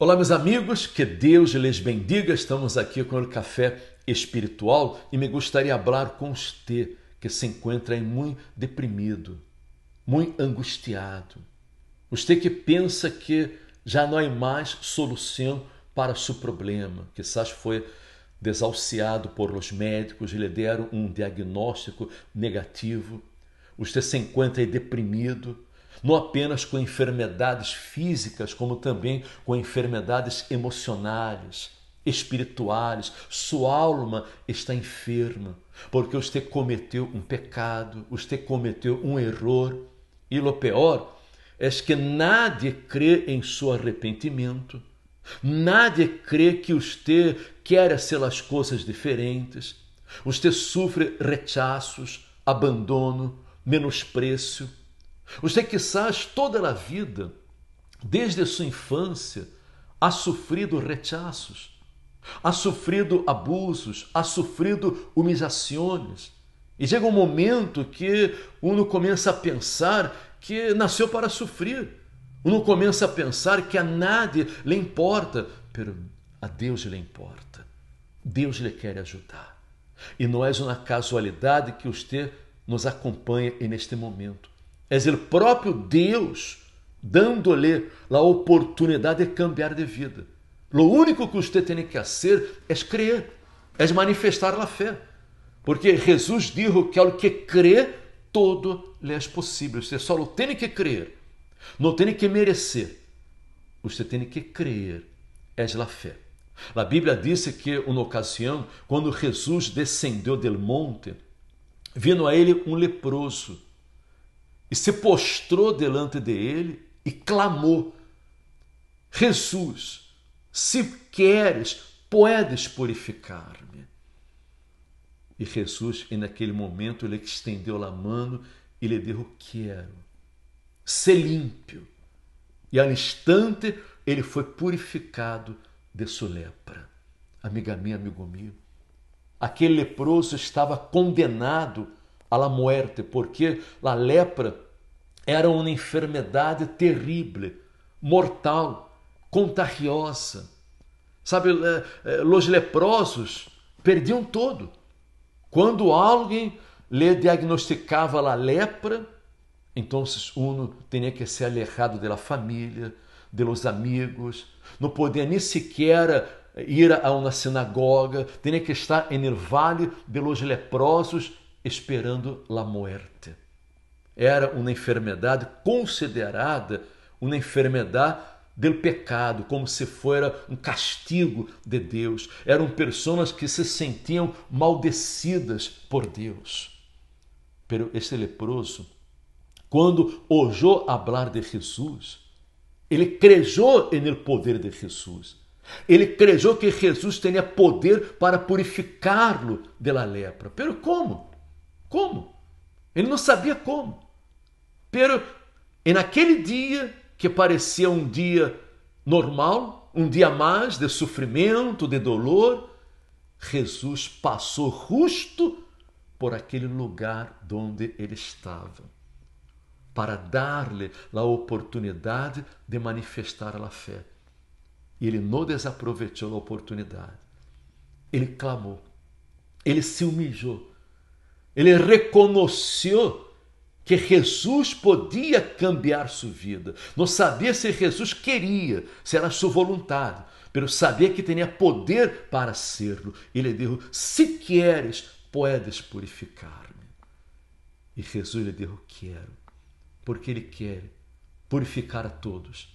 Olá, meus amigos, que Deus lhes bendiga. Estamos aqui com o Café Espiritual e me gostaria de falar com você que se encontra aí muito deprimido, muito angustiado. Você que pensa que já não há mais solução para seu problema, que que foi desalciado por os médicos e lhe deram um diagnóstico negativo. Você se encontra aí deprimido não apenas com enfermidades físicas, como também com enfermidades emocionais, espirituais. Sua alma está enferma, porque você cometeu um pecado, você cometeu um erro. E o pior é que nadie crê em seu arrependimento. Nadie crê que você quer ser as coisas diferentes. Você sofre rechaços, abandono, menosprezo que quizás toda a vida, desde sua infância, ha sofrido rechaços, ha sofrido abusos, ha sofrido humilhações. E chega um momento que uno começa a pensar que nasceu para sofrer. Uno começa a pensar que a nada lhe importa, pero a Deus lhe importa. Deus lhe quer ajudar. E não é uma casualidade que usted nos acompanha neste momento. É dizer, próprio Deus dando-lhe a oportunidade de cambiar de vida. O único que você tem que fazer é crer, é manifestar a fé. Porque Jesus disse que ao que crê, todo lhe é possível. Você só não tem que crer, não tem que merecer. Você tem que crer, é a fé. A Bíblia diz que, uma ocasião, quando Jesus descendeu del monte, vindo a ele um leproso e se postrou delante dele e clamou: Jesus, se queres, podes purificar-me. E Jesus, e naquele momento, ele estendeu a mão e lhe deu Quero, ser limpo. E ao instante ele foi purificado de sua lepra. Amiga minha, amigo meu, aquele leproso estava condenado à morte porque a lepra era uma enfermidade terrível, mortal, contagiosa. Sabe, eh, eh, os leprosos perdiam todo. Quando alguém lhe diagnosticava a lepra, então uno tinha que ser alejado da família, dos amigos, não podia nem sequer ir a uma sinagoga, tinha que estar em el vale de los leprosos esperando a morte era uma enfermidade considerada uma enfermidade do pecado, como se fora um castigo de Deus. Eram pessoas que se sentiam maldecidas por Deus. Pero este leproso, quando ouviu falar de Jesus, ele crejou no poder de Jesus. Ele crejou que Jesus tinha poder para purificá-lo da lepra. Pero como? Como? Ele não sabia como. Pero, em naquele dia, que parecia um dia normal, um dia mais de sofrimento, de dolor, Jesus passou justo por aquele lugar onde ele estava, para dar-lhe a oportunidade de manifestar a fé. E ele não desaproveitou a oportunidade. Ele clamou, ele se humilhou, ele reconheceu que Jesus podia cambiar sua vida. Não sabia se Jesus queria, se era sua vontade, mas sabia que tinha poder para serlo. Ele disse: Se queres, podes purificar-me. E Jesus lhe disse: Quero, porque Ele quer purificar a todos.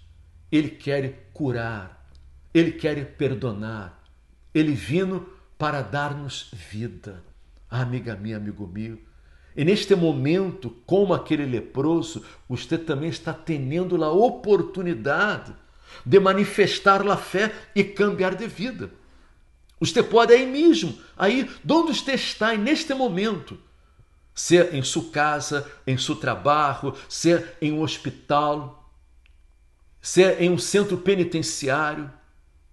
Ele quer curar, Ele quer perdonar. Ele vino para dar-nos vida. Ah, amiga minha, amigo meu e neste momento, como aquele leproso, você também está tendo a oportunidade de manifestar a fé e cambiar de vida. Você pode aí mesmo, aí onde você está neste momento, ser é em sua casa, em seu trabalho, ser é em um hospital, ser é em um centro penitenciário.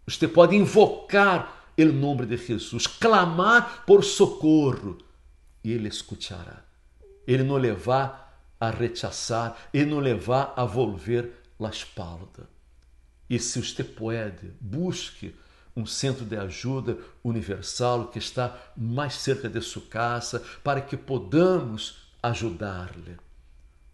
Você pode invocar o nome de Jesus, clamar por socorro e ele escutará ele nos levará a rechaçar, ele nos levará a volver a espalda. E se você pode, busque um centro de ajuda universal que está mais cerca de sua casa, para que podamos ajudar-lhe,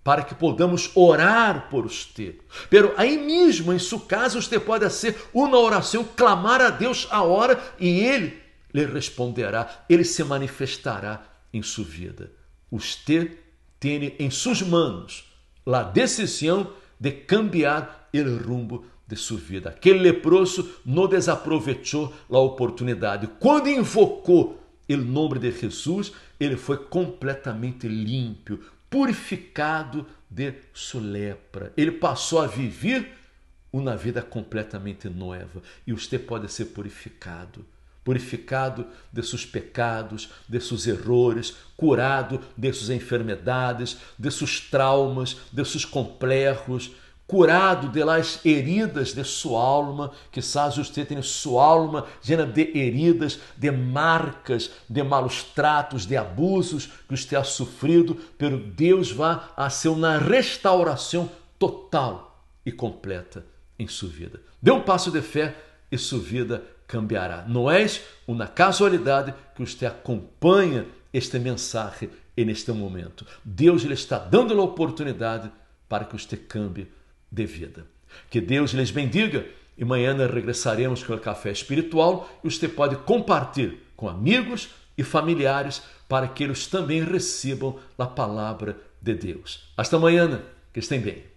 para que podamos orar por você. Pero aí mesmo, em sua casa, você pode ser uma oração, clamar a Deus a hora e Ele lhe responderá, Ele se manifestará em sua vida. Usted tiene em suas manos a decisão de cambiar o rumo de sua vida. Aquele leproso não desaproveitou a oportunidade. Quando invocou o nome de Jesus, ele foi completamente limpo, purificado de sua lepra. Ele passou a viver uma vida completamente nova e você pode ser purificado purificado desses pecados, desses errores, curado dessas enfermidades, desses traumas, desses complexos, curado delas heridas de sua alma, que quizás você tenha sua alma cheia de heridas, de marcas, de malos tratos, de abusos que você ha sofrido, pelo Deus vá a ser uma restauração total e completa em sua vida. Dê um passo de fé e sua vida cambiará. Não és uma casualidade que os te acompanha este mensagem e neste momento. Deus lhe está dando a oportunidade para que os te cambie de vida. Que Deus lhes bendiga e amanhã regressaremos com o café espiritual e os te pode compartilhar com amigos e familiares para que eles também recebam a palavra de Deus. Hasta amanhã, que estem bem.